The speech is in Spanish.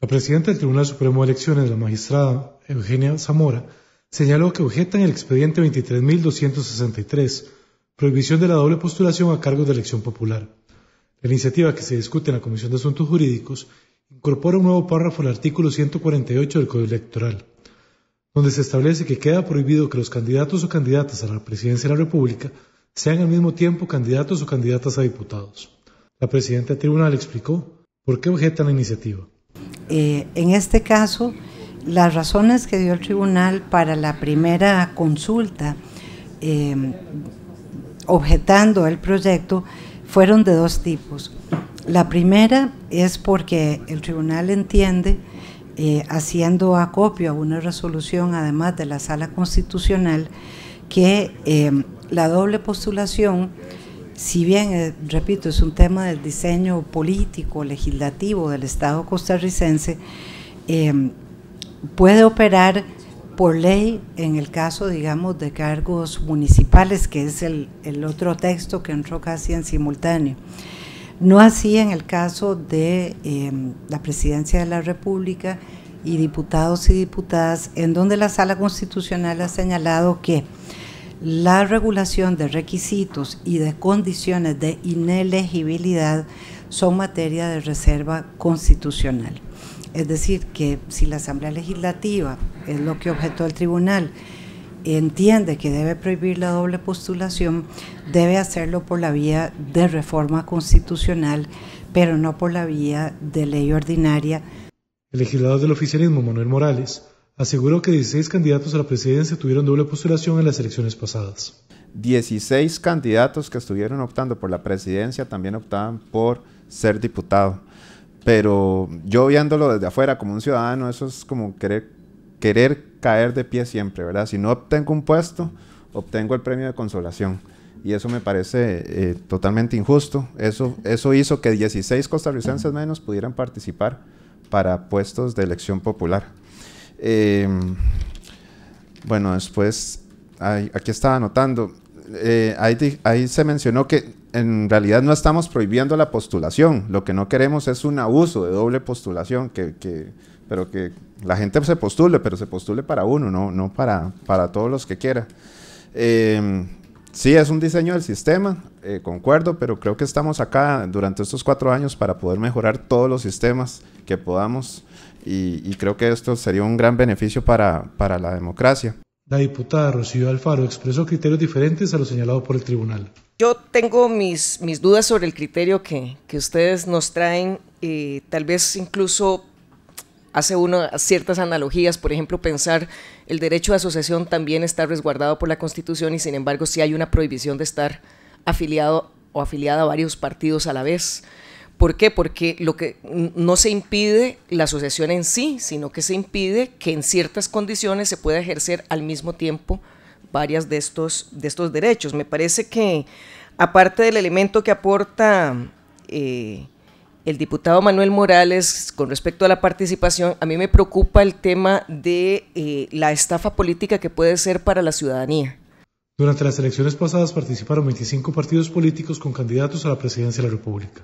La presidenta del Tribunal Supremo de Elecciones, la magistrada Eugenia Zamora, señaló que objeta en el expediente 23.263, prohibición de la doble postulación a cargos de elección popular. La iniciativa que se discute en la Comisión de Asuntos Jurídicos incorpora un nuevo párrafo al artículo 148 del Código Electoral, donde se establece que queda prohibido que los candidatos o candidatas a la presidencia de la República sean al mismo tiempo candidatos o candidatas a diputados. La presidenta del tribunal explicó por qué objeta la iniciativa. Eh, en este caso, las razones que dio el tribunal para la primera consulta, eh, objetando el proyecto, fueron de dos tipos. La primera es porque el tribunal entiende, eh, haciendo acopio a una resolución además de la sala constitucional, que la doble postulación si bien, eh, repito, es un tema del diseño político, legislativo del Estado costarricense, em, puede operar por ley en el caso, digamos, de cargos municipales, que es el, otro texto que entró casi en simultáneo. No así en el caso de em, la Presidencia de la República y diputados y diputadas, en donde la Sala Constitucional ha señalado que la regulación de requisitos y de condiciones de inelegibilidad son materia de reserva constitucional. Es decir, que si la Asamblea Legislativa, es lo que objetó el tribunal, entiende que debe prohibir la doble postulación, debe hacerlo por la vía de reforma constitucional, pero no por la vía de ley ordinaria. El legislador del oficialismo, Manuel Morales, aseguro que 16 candidatos a la presidencia tuvieron doble postulación en las elecciones pasadas. 16 candidatos que estuvieron optando por la presidencia también optaban por ser diputado. Pero yo viéndolo desde afuera como un ciudadano, eso es como querer, querer caer de pie siempre, ¿verdad? Si no obtengo un puesto, obtengo el premio de consolación. Y eso me parece eh, totalmente injusto. Eso, eso hizo que 16 costarricenses menos pudieran participar para puestos de elección popular. Em, bueno, después, aquí estaba anotando, eh, ahí, se mencionó que en realidad no estamos prohibiendo la postulación, lo que no queremos es un abuso de doble postulación, que, pero que la gente se postule, pero se postule para uno, no, no para, para todos los que quiera. Em, Sí, es un diseño del sistema, eh, concuerdo, pero creo que estamos acá durante estos cuatro años para poder mejorar todos los sistemas que podamos y, creo que esto sería un gran beneficio para, la democracia. La diputada Rocío Alfaro expresó criterios diferentes a los señalados por el tribunal. Yo tengo mis, dudas sobre el criterio que, ustedes nos traen, y eh, tal vez incluso hace uno ciertas analogías, por ejemplo, pensar el derecho de asociación también está resguardado por la Constitución y sin embargo sí hay una prohibición de estar afiliado o afiliada a varios partidos a la vez. ¿Por qué? Porque lo que no se impide la asociación en sí, sino que se impide que en ciertas condiciones se pueda ejercer al mismo tiempo varias de estos, de estos derechos. Me parece que aparte del elemento que aporta eh, el diputado Manuel Morales con respecto a la participación, a mí me preocupa el tema de eh, la estafa política que puede ser para la ciudadanía. Durante las elecciones pasadas participaron 25 partidos políticos con candidatos a la presidencia de la República.